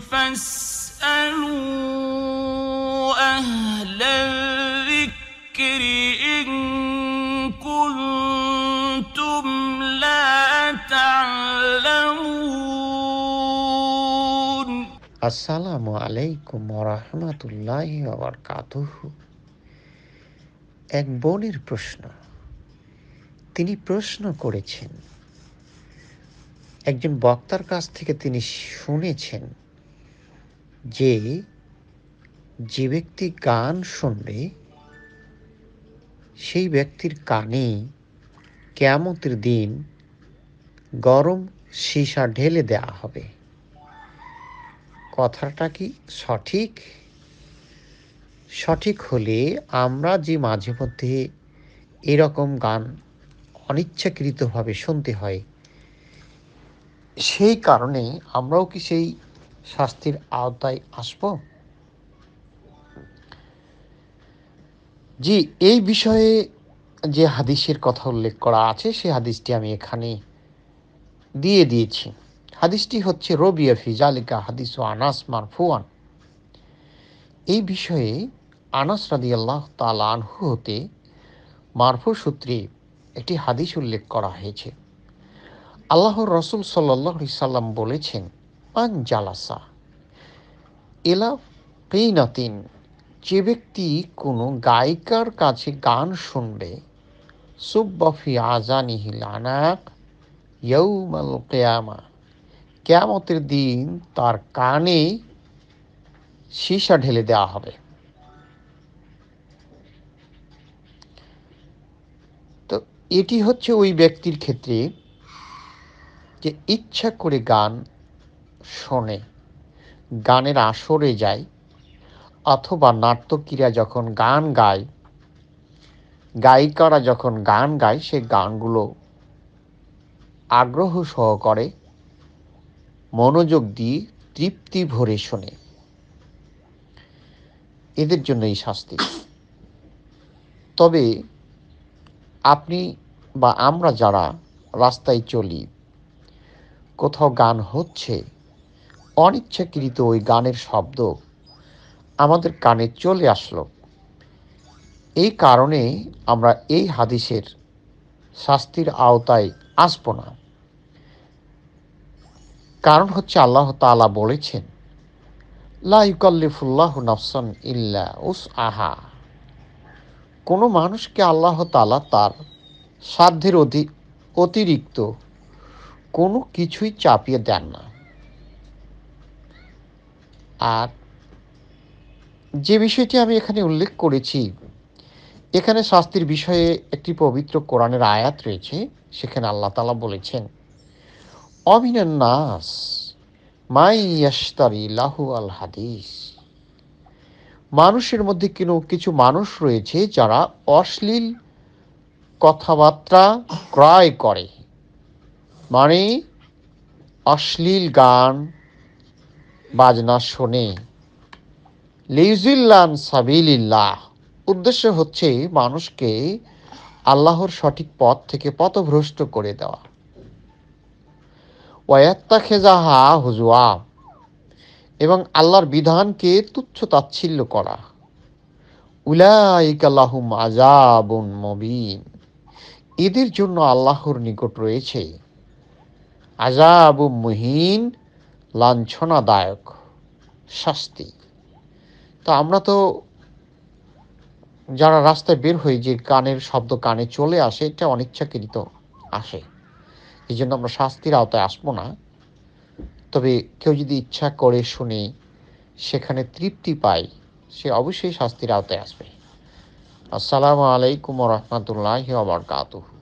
আসসালামু আলাইকুম রহমতুল্লাহ এক বোনের প্রশ্ন তিনি প্রশ্ন করেছেন একজন বক্তার কাছ থেকে তিনি শুনেছেন যে যে ব্যক্তি গান শুনবে সেই ব্যক্তির কানে কেমতের দিন গরম সীসা ঢেলে দেয়া হবে কথাটা কি সঠিক সঠিক হলে আমরা যে মাঝে মধ্যে এরকম গান অনিচ্ছাকৃতভাবে শুনতে হয় সেই কারণে আমরাও কি সেই শাস্তির আওতায় আসব জি এই বিষয়ে যে হাদিসের কথা উল্লেখ করা আছে সেই হাদিসটি আমি এখানে দিয়ে দিয়েছি হাদিসটি হচ্ছে রবিয়া ফিজালিকা হাদিস ও আনাস মারফুয়ান এই বিষয়ে আনাস রাদি আল্লাহ তাল আনহু হতে মারফু সূত্রে একটি হাদিস উল্লেখ করা হয়েছে আল্লাহর রসুল সাল্লাহ সাল্লাম বলেছেন জালাসা এলা কেইনাতিন যে ব্যক্তি কোনো গায়িকার কাছে গান শুনবে সুব্বফি আজানিহিল আনাক ইয়ৌমাল কেয়ামা কেয়ামতের দিন তার কানে সীসা ঢেলে দেওয়া হবে তো এটি হচ্ছে ওই ব্যক্তির ক্ষেত্রে যে ইচ্ছা করে গান শোনে গানের আসরে যায় অথবা নাট্যকীরা যখন গান গায় গায়িকারা যখন গান গায় সে গানগুলো আগ্রহ সহকারে মনোযোগ দিয়ে তৃপ্তি ভরে শোনে এদের জন্য এই শাস্তি তবে আপনি বা আমরা যারা রাস্তায় চলি কোথাও গান হচ্ছে অনিচ্ছাকৃত ওই গানের শব্দ আমাদের কানে চলে আসলো এই কারণে আমরা এই হাদিসের শাস্তির আওতায় আসব না কারণ হচ্ছে আল্লাহ তালা বলেছেন লাইকাল্লিফুল্লাহ নফসান ইল্লা উস আহা কোনো মানুষকে আল্লাহ তালা তার সাধ্যের অতি অতিরিক্ত কোনো কিছুই চাপিয়ে দেন না আর যে বিষয়টি আমি এখানে উল্লেখ করেছি এখানে শাস্তির বিষয়ে একটি পবিত্র কোরআনের আয়াত রয়েছে সেখানে আল্লাহ তালা বলেছেন অমিনান নাস মাই ইয়াস্তারি লাহু আল হাদিস মানুষের মধ্যে কোনো কিছু মানুষ রয়েছে যারা অশ্লীল কথাবার্তা ক্রয় করে মানে অশ্লীল গান বাজনা শোনে লিউজিল্লান সাবিল্লাহ উদ্দেশ্য হচ্ছে মানুষকে আল্লাহর সঠিক পথ থেকে পথভ্রষ্ট করে দেওয়া ওয়াত্তা খেজাহা হুজুয়া এবং আল্লাহর বিধানকে তুচ্ছ তাচ্ছিল্য করা উলাইকালাহুম আজাবুন মবিন এদের জন্য আল্লাহর নিকট রয়েছে আজাবু মুহিন লাঞ্ছনাদায়ক শাস্তি তো আমরা তো যারা রাস্তায় বের হই যে কানের শব্দ কানে চলে আসে এটা অনিচ্ছাকৃত আসে এই জন্য আমরা শাস্তির আওতায় আসবো না তবে কেউ যদি ইচ্ছা করে শুনে সেখানে তৃপ্তি পায় সে অবশ্যই শাস্তির আওতায় আসবে আসসালামু আলাইকুম রহমতুল্লাহ বরকাতুহ